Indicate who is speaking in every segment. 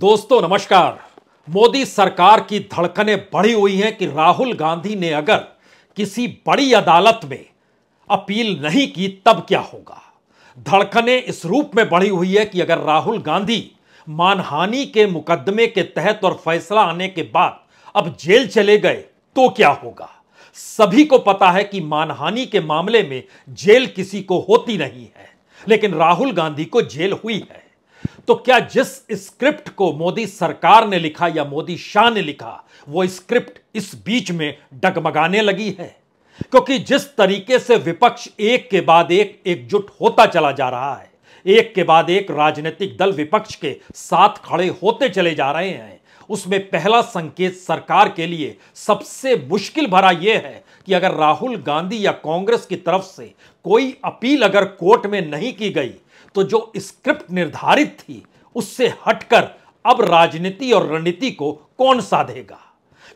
Speaker 1: दोस्तों नमस्कार मोदी सरकार की धड़कनें बढ़ी हुई हैं कि राहुल गांधी ने अगर किसी बड़ी अदालत में अपील नहीं की तब क्या होगा धड़कनें इस रूप में बढ़ी हुई है कि अगर राहुल गांधी मानहानि के मुकदमे के तहत और फैसला आने के बाद अब जेल चले गए तो क्या होगा सभी को पता है कि मानहानि के मामले में जेल किसी को होती नहीं है लेकिन राहुल गांधी को जेल हुई है तो क्या जिस स्क्रिप्ट को मोदी सरकार ने लिखा या मोदी शाह ने लिखा वो स्क्रिप्ट इस बीच में डगमगाने लगी है क्योंकि जिस तरीके से विपक्ष एक के बाद एक एकजुट होता चला जा रहा है एक के बाद एक राजनीतिक दल विपक्ष के साथ खड़े होते चले जा रहे हैं उसमें पहला संकेत सरकार के लिए सबसे मुश्किल भरा यह है कि अगर राहुल गांधी या कांग्रेस की तरफ से कोई अपील अगर कोर्ट में नहीं की गई तो जो स्क्रिप्ट निर्धारित थी उससे हटकर अब राजनीति और रणनीति को कौन साधेगा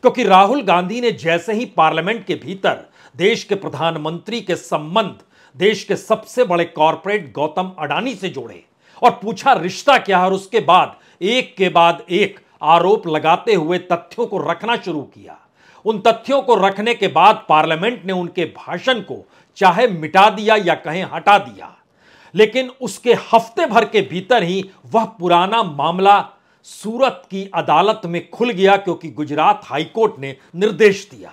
Speaker 1: क्योंकि राहुल गांधी ने जैसे ही पार्लियामेंट के भीतर देश के प्रधानमंत्री के संबंध देश के सबसे बड़े कॉरपोरेट गौतम अडानी से जोड़े और पूछा रिश्ता क्या है और उसके बाद एक के बाद एक आरोप लगाते हुए तथ्यों को रखना शुरू किया उन तथ्यों को रखने के बाद पार्लियामेंट ने उनके भाषण को चाहे मिटा दिया या कहें हटा दिया लेकिन उसके हफ्ते भर के भीतर ही वह पुराना मामला सूरत की अदालत में खुल गया क्योंकि गुजरात हाईकोर्ट ने निर्देश दिया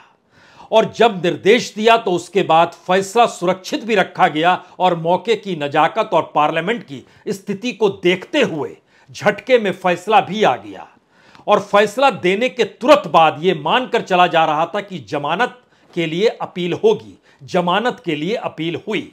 Speaker 1: और जब निर्देश दिया तो उसके बाद फैसला सुरक्षित भी रखा गया और मौके की नजाकत और पार्लियामेंट की स्थिति को देखते हुए झटके में फैसला भी आ गया और फैसला देने के तुरंत बाद यह मानकर चला जा रहा था कि जमानत के लिए अपील होगी जमानत के लिए अपील हुई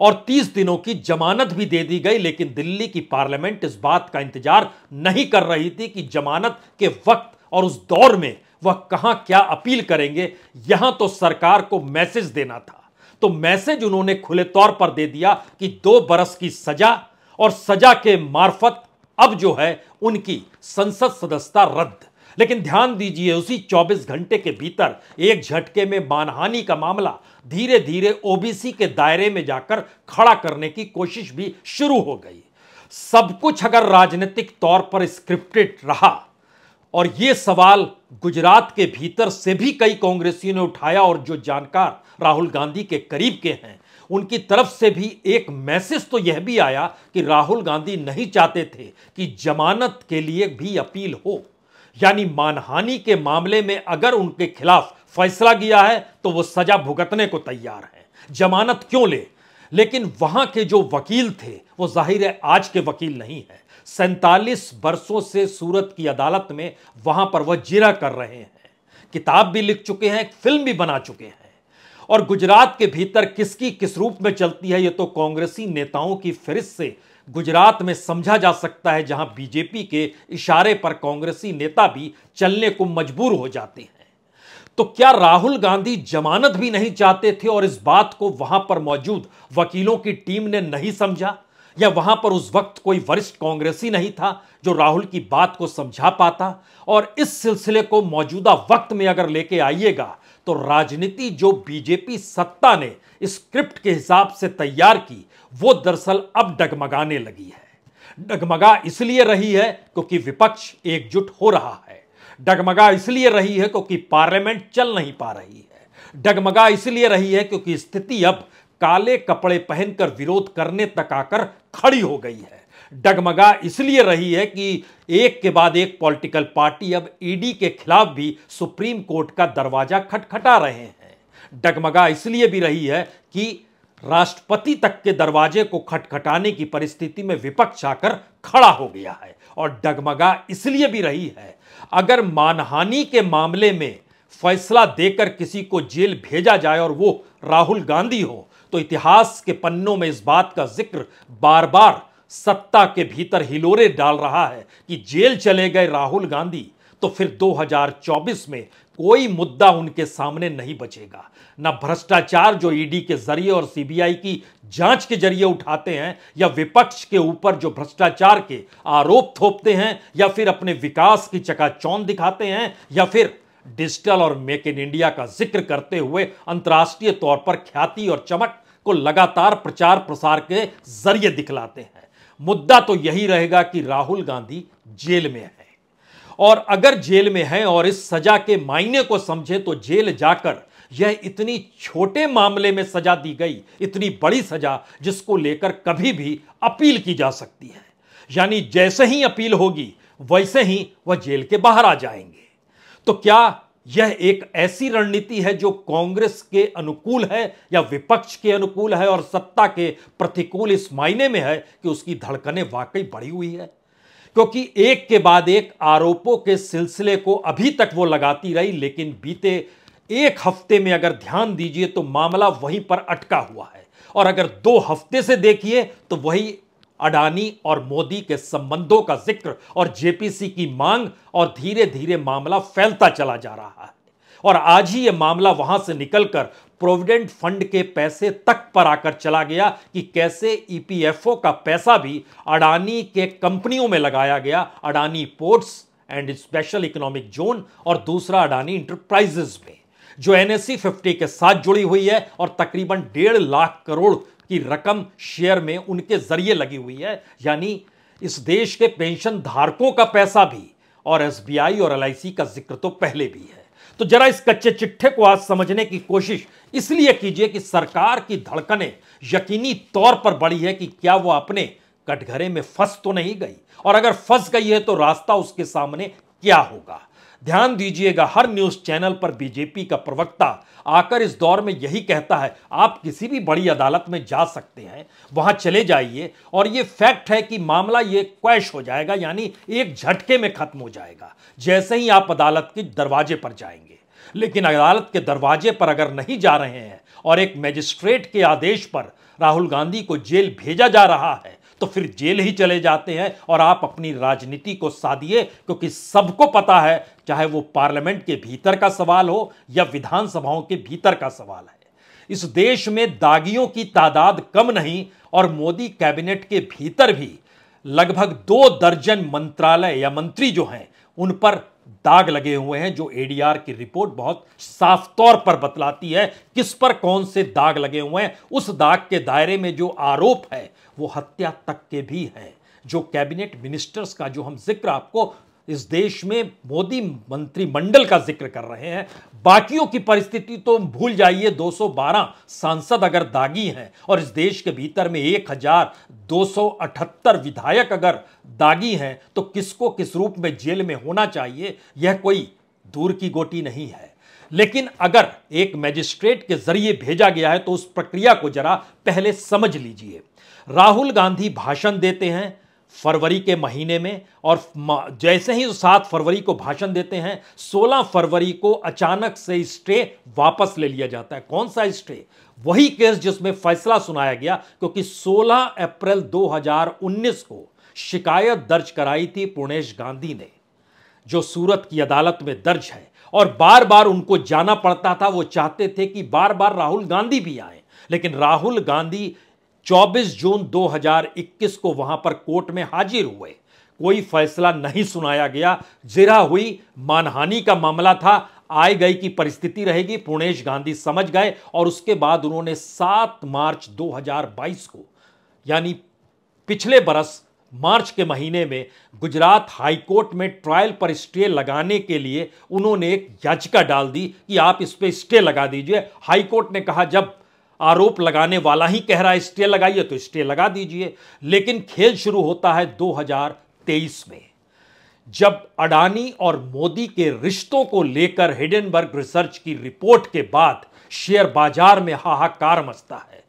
Speaker 1: और 30 दिनों की जमानत भी दे दी गई लेकिन दिल्ली की पार्लियामेंट इस बात का इंतजार नहीं कर रही थी कि जमानत के वक्त और उस दौर में वह कहां क्या अपील करेंगे यहां तो सरकार को मैसेज देना था तो मैसेज उन्होंने खुले तौर पर दे दिया कि दो बरस की सजा और सजा के मार्फत अब जो है उनकी संसद सदस्यता रद्द लेकिन ध्यान दीजिए उसी 24 घंटे के भीतर एक झटके में मानहानि का मामला धीरे धीरे ओबीसी के दायरे में जाकर खड़ा करने की कोशिश भी शुरू हो गई सब कुछ अगर राजनीतिक तौर पर स्क्रिप्टेड रहा और ये सवाल गुजरात के भीतर से भी कई कांग्रेसियों ने उठाया और जो जानकार राहुल गांधी के करीब के हैं उनकी तरफ से भी एक मैसेज तो यह भी आया कि राहुल गांधी नहीं चाहते थे कि जमानत के लिए भी अपील हो यानी मानहानि के मामले में अगर उनके खिलाफ फैसला किया है तो वो सजा भुगतने को तैयार है जमानत क्यों ले लेकिन वहां के जो वकील थे वो जाहिर है आज के वकील नहीं है सैतालीस वर्षों से सूरत की अदालत में वहां पर वह जिरा कर रहे हैं किताब भी लिख चुके हैं फिल्म भी बना चुके हैं और गुजरात के भीतर किसकी किस रूप में चलती है ये तो कांग्रेसी नेताओं की फिर से गुजरात में समझा जा सकता है जहां बीजेपी के इशारे पर कांग्रेसी नेता भी चलने को मजबूर हो जाते हैं तो क्या राहुल गांधी जमानत भी नहीं चाहते थे और इस बात को वहां पर मौजूद वकीलों की टीम ने नहीं समझा या वहां पर उस वक्त कोई वरिष्ठ कांग्रेसी नहीं था जो राहुल की बात को समझा पाता और इस सिलसिले को मौजूदा वक्त में अगर लेके आइएगा तो राजनीति जो बीजेपी सत्ता ने स्क्रिप्ट के हिसाब से तैयार की वो दरअसल अब डगमगाने लगी है डगमगा इसलिए रही है क्योंकि विपक्ष एकजुट हो रहा है डगमगा इसलिए रही है क्योंकि पार्लियामेंट चल नहीं पा रही है डगमगा इसलिए रही है क्योंकि स्थिति अब काले कपड़े पहनकर विरोध करने तक आकर खड़ी हो गई है डगमगा इसलिए रही है कि एक के बाद एक पॉलिटिकल पार्टी अब ईडी के खिलाफ भी सुप्रीम कोर्ट का दरवाजा खटखटा रहे हैं डगमगा इसलिए भी रही है कि राष्ट्रपति तक के दरवाजे को खटखटाने की परिस्थिति में विपक्ष आकर खड़ा हो गया है और डगमगा इसलिए भी रही है अगर मानहानि के मामले में फैसला देकर किसी को जेल भेजा जाए और वो राहुल गांधी हो तो इतिहास के पन्नों में इस बात का जिक्र बार बार सत्ता के भीतर हिलोरे डाल रहा है कि जेल चले गए राहुल गांधी तो फिर 2024 में कोई मुद्दा उनके सामने नहीं बचेगा ना भ्रष्टाचार जो ईडी e के जरिए और सीबीआई की जांच के जरिए उठाते हैं या विपक्ष के ऊपर जो भ्रष्टाचार के आरोप थोपते हैं या फिर अपने विकास की चकाचौन दिखाते हैं या फिर डिजिटल और मेक इन इंडिया का जिक्र करते हुए अंतर्राष्ट्रीय तौर पर ख्याति और चमक को लगातार प्रचार प्रसार के जरिए दिखलाते हैं मुद्दा तो यही रहेगा कि राहुल गांधी जेल में है और अगर जेल में हैं और इस सजा के मायने को समझें तो जेल जाकर यह इतनी छोटे मामले में सजा दी गई इतनी बड़ी सजा जिसको लेकर कभी भी अपील की जा सकती है यानी जैसे ही अपील होगी वैसे ही वह जेल के बाहर आ जाएंगे तो क्या यह एक ऐसी रणनीति है जो कांग्रेस के अनुकूल है या विपक्ष के अनुकूल है और सत्ता के प्रतिकूल इस मायने में है कि उसकी धड़कनें वाकई बढ़ी हुई है क्योंकि एक के बाद एक आरोपों के सिलसिले को अभी तक वो लगाती रही लेकिन बीते एक हफ्ते में अगर ध्यान दीजिए तो मामला वहीं पर अटका हुआ है और अगर दो हफ्ते से देखिए तो वही अडानी और मोदी के संबंधों का जिक्र और जेपीसी की मांग और धीरे धीरे मामला फैलता चला जा रहा है और आज ही यह मामला वहां से निकलकर प्रोविडेंट फंड के पैसे तक पर आकर चला गया कि कैसे ईपीएफओ का पैसा भी अडानी के कंपनियों में लगाया गया Adani ports and special economic zone और दूसरा अडानी इंटरप्राइजेस में जो एनएससी फिफ्टी के साथ जुड़ी हुई है और तकरीबन डेढ़ लाख करोड़ की रकम शेयर में उनके जरिए लगी हुई है यानी इस देश के पेंशन धारकों का पैसा भी और एसबीआई और एलआईसी का जिक्र तो पहले भी है तो जरा इस कच्चे चिट्ठे को आज समझने की कोशिश इसलिए कीजिए कि सरकार की धड़कने यकीनी तौर पर बढ़ी है कि क्या वो अपने कटघरे में फंस तो नहीं गई और अगर फंस गई है तो रास्ता उसके सामने क्या होगा ध्यान दीजिएगा हर न्यूज चैनल पर बीजेपी का प्रवक्ता आकर इस दौर में यही कहता है आप किसी भी बड़ी अदालत में जा सकते हैं वहां चले जाइए और ये फैक्ट है कि मामला ये क्वैश हो जाएगा यानी एक झटके में खत्म हो जाएगा जैसे ही आप अदालत के दरवाजे पर जाएंगे लेकिन अदालत के दरवाजे पर अगर नहीं जा रहे हैं और एक मैजिस्ट्रेट के आदेश पर राहुल गांधी को जेल भेजा जा रहा है तो फिर जेल ही चले जाते हैं और आप अपनी राजनीति को साधिए क्योंकि सबको पता है चाहे वो पार्लियामेंट के भीतर का सवाल हो या विधानसभाओं के भीतर का सवाल है इस देश में दागियों की तादाद कम नहीं और मोदी कैबिनेट के भीतर भी लगभग दो दर्जन मंत्रालय या मंत्री जो हैं उन पर दाग लगे हुए हैं जो एडीआर की रिपोर्ट बहुत साफ तौर पर बतलाती है किस पर कौन से दाग लगे हुए हैं उस दाग के दायरे में जो आरोप है वो हत्या तक के भी हैं जो कैबिनेट मिनिस्टर्स का जो हम जिक्र आपको इस देश में मोदी मंत्रिमंडल का जिक्र कर रहे हैं बाकियों की परिस्थिति तो भूल जाइए 212 सांसद अगर दागी हैं और इस देश के भीतर में 1278 विधायक अगर दागी हैं तो किसको किस रूप में जेल में होना चाहिए यह कोई दूर की गोटी नहीं है लेकिन अगर एक मैजिस्ट्रेट के जरिए भेजा गया है तो उस प्रक्रिया को जरा पहले समझ लीजिए राहुल गांधी भाषण देते हैं फरवरी के महीने में और जैसे ही सात फरवरी को भाषण देते हैं सोलह फरवरी को अचानक से स्टे वापस ले लिया जाता है कौन सा स्टे वही केस जिसमें फैसला सुनाया गया क्योंकि 16 अप्रैल 2019 को शिकायत दर्ज कराई थी पुणेश गांधी ने जो सूरत की अदालत में दर्ज है और बार बार उनको जाना पड़ता था वो चाहते थे कि बार बार राहुल गांधी भी आए लेकिन राहुल गांधी 24 जून 2021 को वहां पर कोर्ट में हाजिर हुए कोई फैसला नहीं सुनाया गया जिरा हुई मानहानि का मामला था आए गई की परिस्थिति रहेगी पुणेश गांधी समझ गए और उसके बाद उन्होंने 7 मार्च 2022 को यानी पिछले बरस मार्च के महीने में गुजरात हाईकोर्ट में ट्रायल पर स्टे लगाने के लिए उन्होंने एक याचिका डाल दी कि आप इस पर स्टे लगा दीजिए हाईकोर्ट ने कहा जब आरोप लगाने वाला ही कह रहा है स्टे लगाइए तो स्टे लगा दीजिए लेकिन खेल शुरू होता है 2023 में जब अडानी और मोदी के रिश्तों को लेकर हिडनबर्ग रिसर्च की रिपोर्ट के बाद शेयर बाजार में हाहाकार मचता है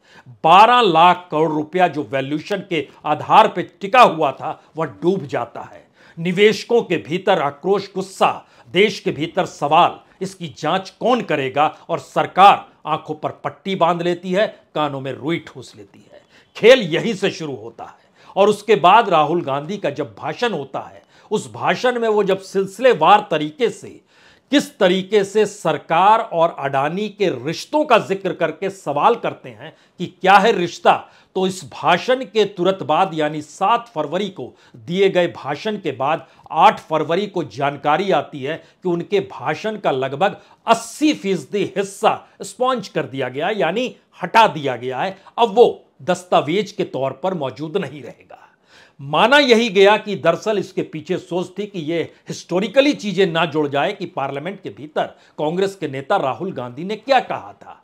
Speaker 1: 12 लाख करोड़ रुपया जो वैल्यूशन के आधार पर टिका हुआ था वह डूब जाता है निवेशकों के भीतर आक्रोश गुस्सा देश के भीतर सवाल इसकी जांच कौन करेगा और सरकार आंखों पर पट्टी बांध लेती है कानों में रुई ठूस लेती है खेल यहीं से शुरू होता है और उसके बाद राहुल गांधी का जब भाषण होता है उस भाषण में वो जब सिलसिलेवार तरीके से किस तरीके से सरकार और अडानी के रिश्तों का जिक्र करके सवाल करते हैं कि क्या है रिश्ता तो इस भाषण के तुरंत बाद यानी सात फरवरी को दिए गए भाषण के बाद आठ फरवरी को जानकारी आती है कि उनके भाषण का लगभग अस्सी फीसदी हिस्सा स्पॉन्ज कर दिया गया यानी हटा दिया गया है अब वो दस्तावेज के तौर पर मौजूद नहीं रहेगा माना यही गया कि दरअसल इसके पीछे सोच थी कि ये हिस्टोरिकली चीज़ें ना जुड़ जाए कि पार्लियामेंट के भीतर कांग्रेस के नेता राहुल गांधी ने क्या कहा था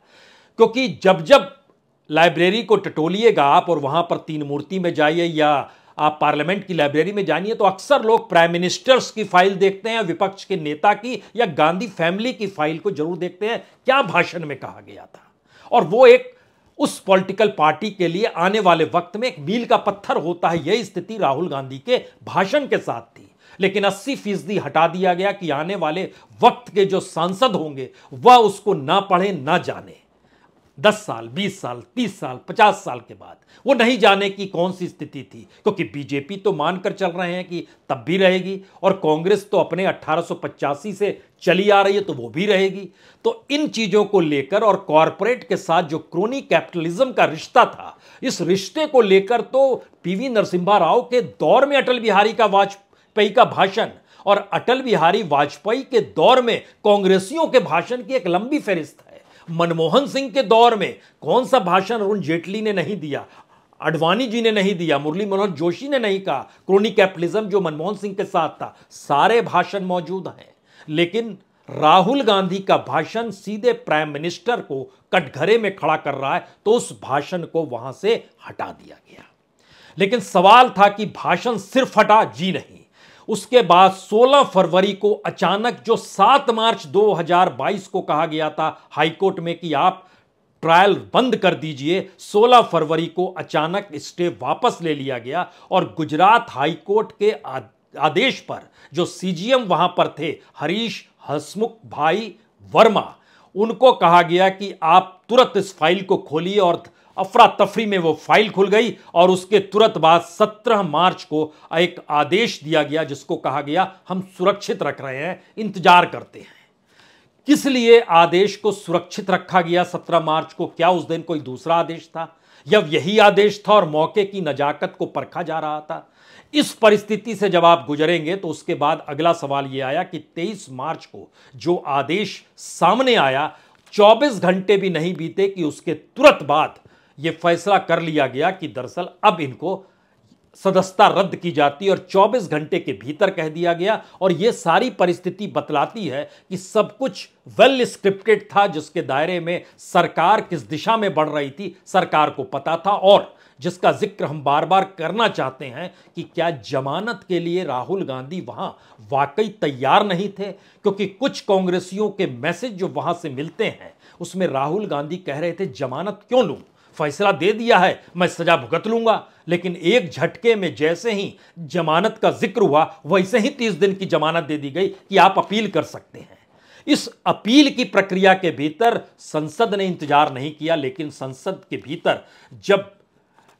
Speaker 1: क्योंकि जब जब लाइब्रेरी को टटोलिएगा आप और वहां पर तीन मूर्ति में जाइए या आप पार्लियामेंट की लाइब्रेरी में जानिए तो अक्सर लोग प्राइम मिनिस्टर्स की फाइल देखते हैं विपक्ष के नेता की या गांधी फैमिली की फाइल को जरूर देखते हैं क्या भाषण में कहा गया था और वो एक उस पॉलिटिकल पार्टी के लिए आने वाले वक्त में एक मील का पत्थर होता है यह स्थिति राहुल गांधी के भाषण के साथ थी लेकिन 80 फीसदी हटा दिया गया कि आने वाले वक्त के जो सांसद होंगे वह उसको ना पढ़े ना जाने दस साल बीस साल तीस साल पचास साल के बाद वो नहीं जाने की कौन सी स्थिति थी क्योंकि बीजेपी तो मानकर चल रहे हैं कि तब भी रहेगी और कांग्रेस तो अपने अट्ठारह से चली आ रही है तो वो भी रहेगी तो इन चीज़ों को लेकर और कॉरपोरेट के साथ जो क्रोनी कैपिटलिज्म का रिश्ता था इस रिश्ते को लेकर तो पीवी नरसिम्हा राव के दौर में अटल बिहारी का वाजपेयी का भाषण और अटल बिहारी वाजपेयी के दौर में कांग्रेसियों के भाषण की एक लंबी फहरिस्त है मनमोहन सिंह के दौर में कौन सा भाषण अरुण जेटली ने नहीं दिया अडवाणी जी ने नहीं दिया मुरली मनोहर जोशी ने नहीं कहा क्रोनी कैपिटलिज्म जो मनमोहन सिंह के साथ था सारे भाषण मौजूद हैं लेकिन राहुल गांधी का भाषण सीधे प्राइम मिनिस्टर को कटघरे में खड़ा कर रहा है तो उस भाषण को वहां से हटा दिया गया लेकिन सवाल था कि भाषण सिर्फ हटा जी नहीं उसके बाद 16 फरवरी को अचानक जो 7 मार्च 2022 को कहा गया था हाईकोर्ट में कि आप ट्रायल बंद कर दीजिए 16 फरवरी को अचानक स्टे वापस ले लिया गया और गुजरात हाईकोर्ट के आदेश पर जो सीजीएम वहां पर थे हरीश हसमुख भाई वर्मा उनको कहा गया कि आप तुरंत इस फाइल को खोलिए और अफरा तफरी में वो फाइल खुल गई और उसके तुरंत बाद 17 मार्च को एक आदेश दिया गया जिसको कहा गया हम सुरक्षित रख रहे हैं इंतजार करते हैं किस लिए आदेश को सुरक्षित रखा गया 17 मार्च को क्या उस दिन कोई दूसरा आदेश था या यही आदेश था और मौके की नजाकत को परखा जा रहा था इस परिस्थिति से जब आप गुजरेंगे तो उसके बाद अगला सवाल यह आया कि 23 मार्च को जो आदेश सामने आया 24 घंटे भी नहीं बीते कि उसके तुरंत बाद ये फैसला कर लिया गया कि दरअसल अब इनको सदस्यता रद्द की जाती है और 24 घंटे के भीतर कह दिया गया और ये सारी परिस्थिति बतलाती है कि सब कुछ वेल स्क्रिप्टेड था जिसके दायरे में सरकार किस दिशा में बढ़ रही थी सरकार को पता था और जिसका जिक्र हम बार बार करना चाहते हैं कि क्या जमानत के लिए राहुल गांधी वहां वाकई तैयार नहीं थे क्योंकि कुछ कांग्रेसियों के मैसेज जो वहां से मिलते हैं उसमें राहुल गांधी कह रहे थे जमानत क्यों लूँ फैसला दे दिया है मैं सजा भुगत लूंगा लेकिन एक झटके में जैसे ही जमानत का जिक्र हुआ वैसे ही तीस दिन की जमानत दे दी गई कि आप अपील कर सकते हैं इस अपील की प्रक्रिया के भीतर संसद ने इंतजार नहीं किया लेकिन संसद के भीतर जब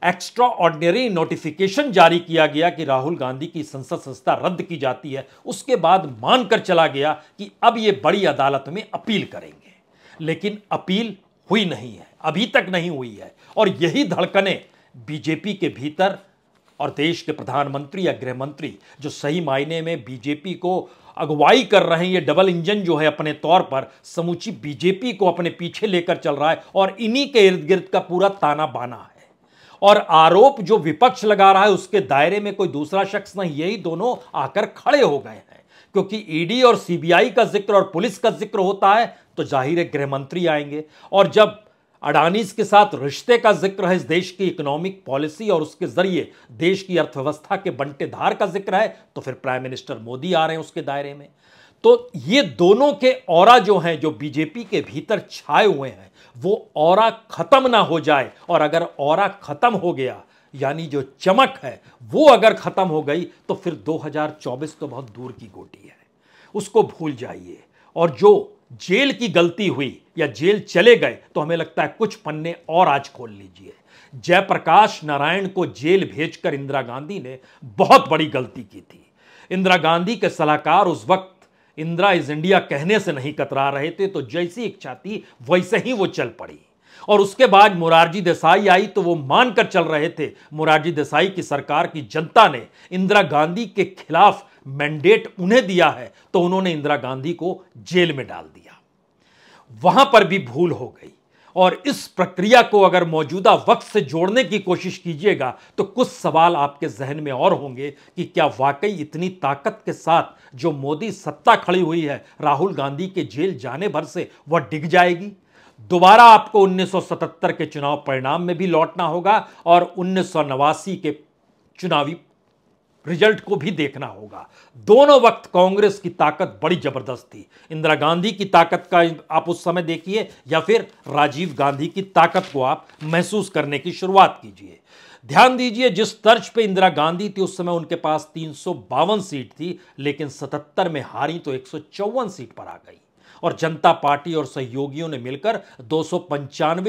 Speaker 1: एक्स्ट्रा ऑर्डिनरी नोटिफिकेशन जारी किया गया कि राहुल गांधी की संसद संस्था रद्द की जाती है उसके बाद मानकर चला गया कि अब ये बड़ी अदालत में अपील करेंगे लेकिन अपील हुई नहीं है अभी तक नहीं हुई है और यही धड़कने बीजेपी के भीतर और देश के प्रधानमंत्री या गृहमंत्री जो सही मायने में बीजेपी को अगुवाई कर रहे हैं ये डबल इंजन जो है अपने तौर पर समूची बीजेपी को अपने पीछे लेकर चल रहा है और इन्हीं के इर्द गिर्द का पूरा ताना बाना है और आरोप जो विपक्ष लगा रहा है उसके दायरे में कोई दूसरा शख्स नहीं यही दोनों आकर खड़े हो गए हैं क्योंकि ईडी और सीबीआई का जिक्र और पुलिस का जिक्र होता है तो जाहिर है गृहमंत्री आएंगे और जब अडानीज के साथ रिश्ते का जिक्र है इस देश की इकोनॉमिक पॉलिसी और उसके जरिए देश की अर्थव्यवस्था के बंटेधार का जिक्र है तो फिर प्राइम मिनिस्टर मोदी आ रहे हैं उसके दायरे में तो ये दोनों के और जो हैं जो बीजेपी के भीतर छाए हुए हैं वो और खत्म ना हो जाए और अगर और खत्म हो गया यानी जो चमक है वो अगर ख़त्म हो गई तो फिर 2024 तो बहुत दूर की गोटी है उसको भूल जाइए और जो जेल की गलती हुई या जेल चले गए तो हमें लगता है कुछ पन्ने और आज खोल लीजिए जयप्रकाश नारायण को जेल भेजकर इंदिरा गांधी ने बहुत बड़ी गलती की थी इंदिरा गांधी के सलाहकार उस वक्त इंदिरा इज इंडिया कहने से नहीं कतरा रहे थे तो जैसी इच्छा थी वैसे ही वो चल पड़ी और उसके बाद मुरारजी देसाई आई तो वो मानकर चल रहे थे मुरारजी देसाई की सरकार की जनता ने इंदिरा गांधी के खिलाफ मैंडेट उन्हें दिया है तो उन्होंने इंदिरा गांधी को जेल में डाल दिया वहां पर भी भूल हो गई और इस प्रक्रिया को अगर मौजूदा वक्त से जोड़ने की कोशिश कीजिएगा तो कुछ सवाल आपके जहन में और होंगे कि क्या वाकई इतनी ताकत के साथ जो मोदी सत्ता खड़ी हुई है राहुल गांधी के जेल जाने भर से वह डिग जाएगी दोबारा आपको 1977 के चुनाव परिणाम में भी लौटना होगा और उन्नीस के चुनावी रिजल्ट को भी देखना होगा दोनों वक्त कांग्रेस की ताकत बड़ी जबरदस्त थी इंदिरा गांधी की ताकत का आप उस समय देखिए या फिर राजीव गांधी की ताकत को आप महसूस करने की शुरुआत कीजिए ध्यान दीजिए जिस तर्ज पे इंदिरा गांधी थी उस समय उनके पास तीन सीट थी लेकिन 77 में हारी तो एक सीट पर आ गई और जनता पार्टी और सहयोगियों ने मिलकर दो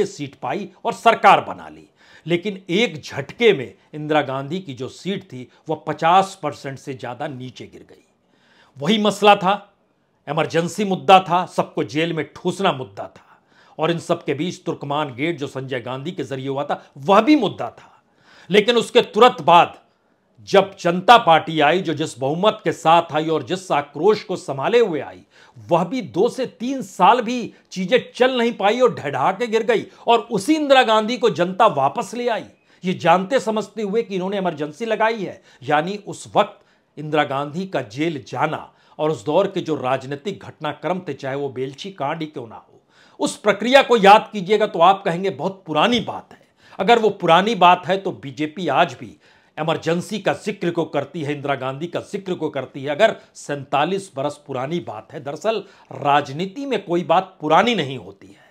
Speaker 1: सीट पाई और सरकार बना ली लेकिन एक झटके में इंदिरा गांधी की जो सीट थी वह 50 परसेंट से ज़्यादा नीचे गिर गई वही मसला था इमरजेंसी मुद्दा था सबको जेल में ठूसना मुद्दा था और इन सबके बीच तुर्कमान गेट जो संजय गांधी के जरिए हुआ था वह भी मुद्दा था लेकिन उसके तुरंत बाद जब जनता पार्टी आई जो जिस बहुमत के साथ आई और जिस आक्रोश को संभाले हुए आई वह भी दो से तीन साल भी चीजें चल नहीं पाई और ढहढा के गिर गई और उसी इंदिरा गांधी को जनता वापस ले आई ये जानते समझते हुए कि इन्होंने इमरजेंसी लगाई है यानी उस वक्त इंदिरा गांधी का जेल जाना और उस दौर के जो राजनीतिक घटनाक्रम थे चाहे वो बेलछी कांड ही क्यों ना हो उस प्रक्रिया को याद कीजिएगा तो आप कहेंगे बहुत पुरानी बात है अगर वो पुरानी बात है तो बीजेपी आज भी एमरजेंसी का जिक्र को करती है इंदिरा गांधी का जिक्र को करती है अगर सैंतालीस बरस पुरानी बात है दरअसल राजनीति में कोई बात पुरानी नहीं होती है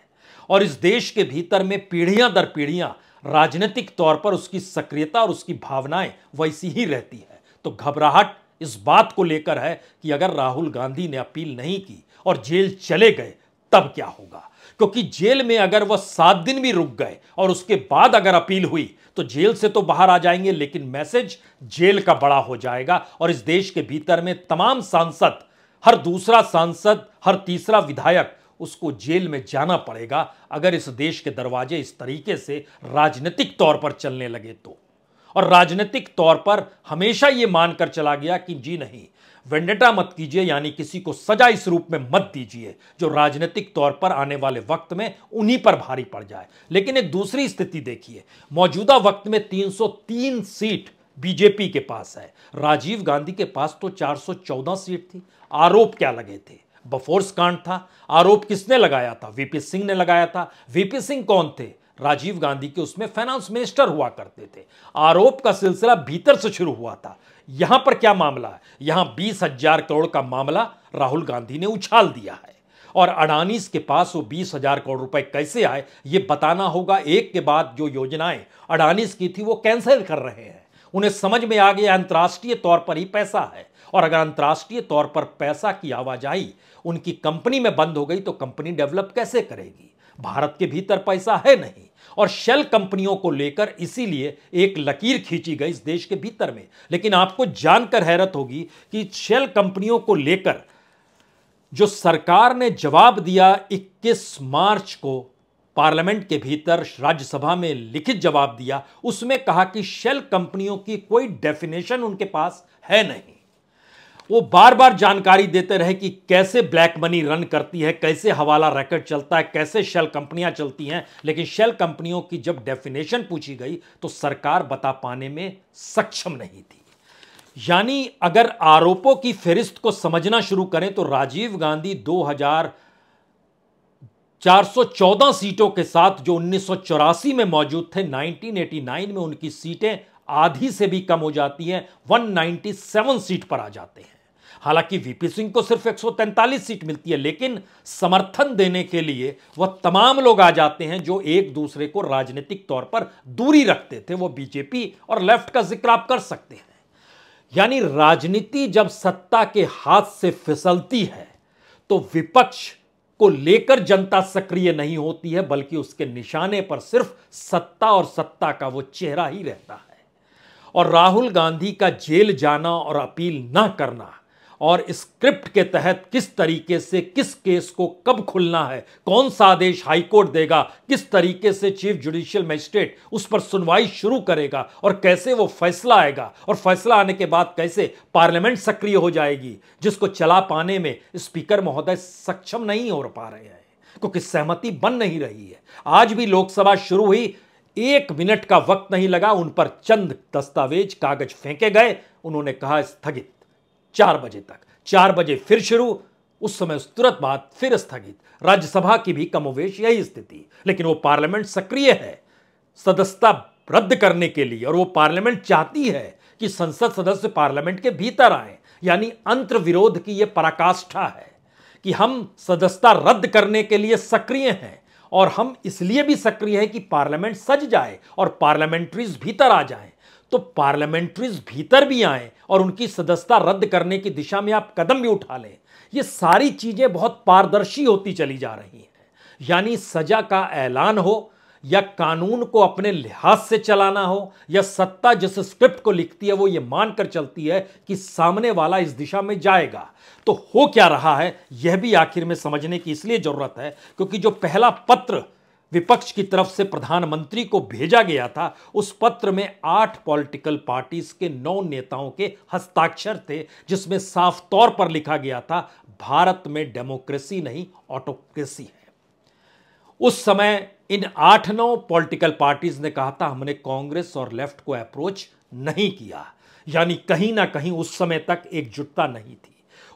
Speaker 1: और इस देश के भीतर में पीढ़ियां दर पीढ़ियां राजनीतिक तौर पर उसकी सक्रियता और उसकी भावनाएं वैसी ही रहती है तो घबराहट इस बात को लेकर है कि अगर राहुल गांधी ने अपील नहीं की और जेल चले गए तब क्या होगा क्योंकि जेल में अगर वह सात दिन भी रुक गए और उसके बाद अगर अपील हुई तो जेल से तो बाहर आ जाएंगे लेकिन मैसेज जेल का बड़ा हो जाएगा और इस देश के भीतर में तमाम सांसद हर दूसरा सांसद हर तीसरा विधायक उसको जेल में जाना पड़ेगा अगर इस देश के दरवाजे इस तरीके से राजनीतिक तौर पर चलने लगे तो और राजनीतिक तौर पर हमेशा ये मानकर चला गया कि जी नहीं वेंडेटा मत कीजिए यानी किसी को सजा इस रूप में मत दीजिए जो राजनीतिक तौर पर आने वाले वक्त में उन्हीं पर भारी पड़ जाए लेकिन एक दूसरी स्थिति देखिए मौजूदा वक्त में 303 सीट बीजेपी के पास है राजीव गांधी के पास तो 414 सीट थी आरोप क्या लगे थे बफोर्स कांड था आरोप किसने लगाया था वीपी सिंह ने लगाया था वीपी सिंह कौन थे राजीव गांधी के उसमें फाइनेंस मिनिस्टर हुआ करते थे आरोप का सिलसिला भीतर से शुरू हुआ था यहां पर क्या मामला है यहां बीस हजार करोड़ का मामला राहुल गांधी ने उछाल दिया है और अडानी के पास वो बीस हजार करोड़ रुपए कैसे आए ये बताना होगा एक के बाद जो योजनाएं अडानी की थी वो कैंसिल कर रहे हैं उन्हें समझ में आ गया अंतर्राष्ट्रीय तौर पर ही पैसा है और अगर अंतर्राष्ट्रीय तौर पर पैसा की आवाजाही उनकी कंपनी में बंद हो गई तो कंपनी डेवलप कैसे करेगी भारत के भीतर पैसा है नहीं और शेल कंपनियों को लेकर इसीलिए एक लकीर खींची गई इस देश के भीतर में लेकिन आपको जानकर हैरत होगी कि शेल कंपनियों को लेकर जो सरकार ने जवाब दिया 21 मार्च को पार्लियामेंट के भीतर राज्यसभा में लिखित जवाब दिया उसमें कहा कि शेल कंपनियों की कोई डेफिनेशन उनके पास है नहीं वो बार बार जानकारी देते रहे कि कैसे ब्लैक मनी रन करती है कैसे हवाला रैकेट चलता है कैसे शेल कंपनियां चलती हैं लेकिन शेल कंपनियों की जब डेफिनेशन पूछी गई तो सरकार बता पाने में सक्षम नहीं थी यानी अगर आरोपों की फेरिस्त को समझना शुरू करें तो राजीव गांधी 2414 सीटों के साथ जो उन्नीस में मौजूद थे 1989 में उनकी सीटें आधी से भी कम हो जाती हैं 197 सीट पर आ जाते हैं हालांकि वीपी सिंह को सिर्फ 143 सीट मिलती है लेकिन समर्थन देने के लिए वह तमाम लोग आ जाते हैं जो एक दूसरे को राजनीतिक तौर पर दूरी रखते थे वो बीजेपी और लेफ्ट का जिक्र आप कर सकते हैं यानी राजनीति जब सत्ता के हाथ से फिसलती है तो विपक्ष को लेकर जनता सक्रिय नहीं होती है बल्कि उसके निशाने पर सिर्फ सत्ता और सत्ता का वो चेहरा ही रहता है और राहुल गांधी का जेल जाना और अपील ना करना और स्क्रिप्ट के तहत किस तरीके से किस केस को कब खुलना है कौन सा आदेश हाईकोर्ट देगा किस तरीके से चीफ जुडिशियल मजिस्ट्रेट उस पर सुनवाई शुरू करेगा और कैसे वो फैसला आएगा और फैसला आने के बाद कैसे पार्लियामेंट सक्रिय हो जाएगी जिसको चला पाने में स्पीकर महोदय सक्षम नहीं हो पा रहे हैं क्योंकि सहमति बन नहीं रही है आज भी लोकसभा शुरू हुई एक मिनट का वक्त नहीं लगा उन पर चंद दस्तावेज कागज फेंके गए उन्होंने कहा स्थगित चार बजे तक चार बजे फिर शुरू उस समय उस तुरंत बाद फिर स्थगित राज्यसभा की भी कमोवेश यही स्थिति लेकिन वो पार्लियामेंट सक्रिय है सदस्यता रद्द करने के लिए और वो पार्लियामेंट चाहती है कि संसद सदस्य पार्लियामेंट के भीतर आए यानी अंतर विरोध की यह पराकाष्ठा है कि हम सदस्यता रद्द करने के लिए सक्रिय हैं और हम इसलिए भी सक्रिय हैं कि पार्लियामेंट सज जाए और पार्लियामेंट्रीज भीतर आ जाएं तो पार्लियामेंट्रीज भीतर भी आए और उनकी सदस्यता रद्द करने की दिशा में आप कदम भी उठा लें ये सारी चीज़ें बहुत पारदर्शी होती चली जा रही हैं यानी सजा का ऐलान हो या कानून को अपने लिहाज से चलाना हो या सत्ता जिस स्क्रिप्ट को लिखती है वो ये मानकर चलती है कि सामने वाला इस दिशा में जाएगा तो हो क्या रहा है यह भी आखिर में समझने की इसलिए ज़रूरत है क्योंकि जो पहला पत्र विपक्ष की तरफ से प्रधानमंत्री को भेजा गया था उस पत्र में आठ पॉलिटिकल पार्टीज के नौ नेताओं के हस्ताक्षर थे जिसमें साफ तौर पर लिखा गया था भारत में डेमोक्रेसी नहीं ऑटोक्रेसी है उस समय इन आठ नौ पॉलिटिकल पार्टीज ने कहा था हमने कांग्रेस और लेफ्ट को अप्रोच नहीं किया यानी कहीं ना कहीं उस समय तक एकजुटता नहीं थी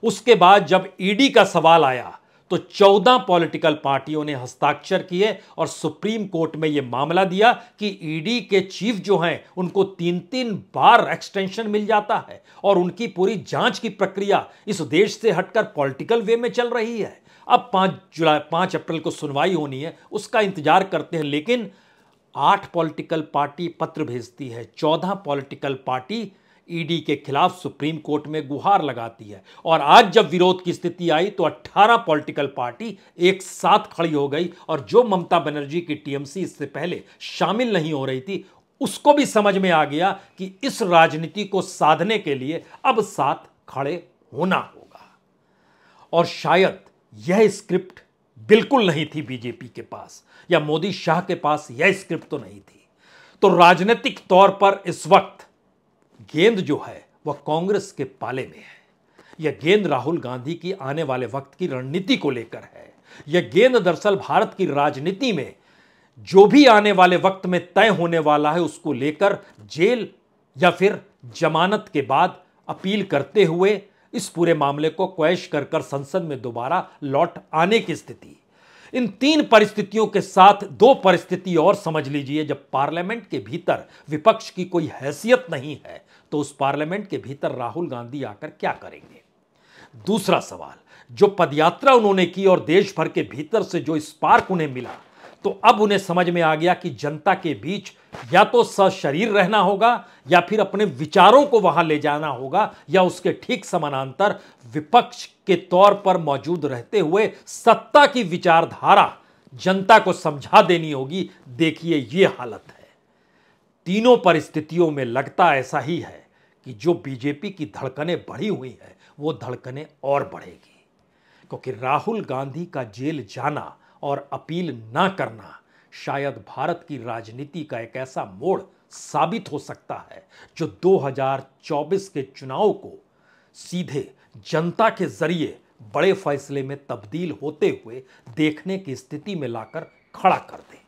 Speaker 1: उसके बाद जब ईडी का सवाल आया तो 14 पॉलिटिकल पार्टियों ने हस्ताक्षर किए और सुप्रीम कोर्ट में यह मामला दिया कि ईडी के चीफ जो हैं उनको तीन तीन बार एक्सटेंशन मिल जाता है और उनकी पूरी जांच की प्रक्रिया इस देश से हटकर पॉलिटिकल वे में चल रही है अब पांच जुलाई पांच अप्रैल को सुनवाई होनी है उसका इंतजार करते हैं लेकिन आठ पॉलिटिकल पार्टी पत्र भेजती है चौदह पॉलिटिकल पार्टी ईडी e के खिलाफ सुप्रीम कोर्ट में गुहार लगाती है और आज जब विरोध की स्थिति आई तो 18 पॉलिटिकल पार्टी एक साथ खड़ी हो गई और जो ममता बनर्जी की टीएमसी इससे पहले शामिल नहीं हो रही थी उसको भी समझ में आ गया कि इस राजनीति को साधने के लिए अब साथ खड़े होना होगा और शायद यह स्क्रिप्ट बिल्कुल नहीं थी बीजेपी के पास या मोदी शाह के पास यह स्क्रिप्ट तो नहीं थी तो राजनीतिक तौर पर इस वक्त गेंद जो है वह कांग्रेस के पाले में है यह गेंद राहुल गांधी की आने वाले वक्त की रणनीति को लेकर है यह गेंद दरअसल भारत की राजनीति में जो भी आने वाले वक्त में तय होने वाला है उसको लेकर जेल या फिर जमानत के बाद अपील करते हुए इस पूरे मामले को क्वैश कर कर संसद में दोबारा लौट आने की स्थिति इन तीन परिस्थितियों के साथ दो परिस्थिति और समझ लीजिए जब पार्लियामेंट के भीतर विपक्ष की कोई हैसियत नहीं है तो उस पार्लियामेंट के भीतर राहुल गांधी आकर क्या करेंगे दूसरा सवाल जो पदयात्रा उन्होंने की और देश भर के भीतर से जो स्पार्क उन्हें मिला तो अब उन्हें समझ में आ गया कि जनता के बीच या तो सशरीर रहना होगा या फिर अपने विचारों को वहां ले जाना होगा या उसके ठीक समानांतर विपक्ष के तौर पर मौजूद रहते हुए सत्ता की विचारधारा जनता को समझा देनी होगी देखिए यह हालत है तीनों परिस्थितियों में लगता ऐसा ही है कि जो बीजेपी की धड़कनें बढ़ी हुई हैं वो धड़कनें और बढ़ेगी क्योंकि राहुल गांधी का जेल जाना और अपील ना करना शायद भारत की राजनीति का एक ऐसा मोड़ साबित हो सकता है जो 2024 के चुनाव को सीधे जनता के जरिए बड़े फैसले में तब्दील होते हुए देखने की स्थिति में लाकर खड़ा कर दे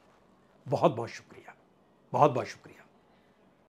Speaker 1: बहुत बहुत शुक्रिया बहुत बहुत शुक्रिया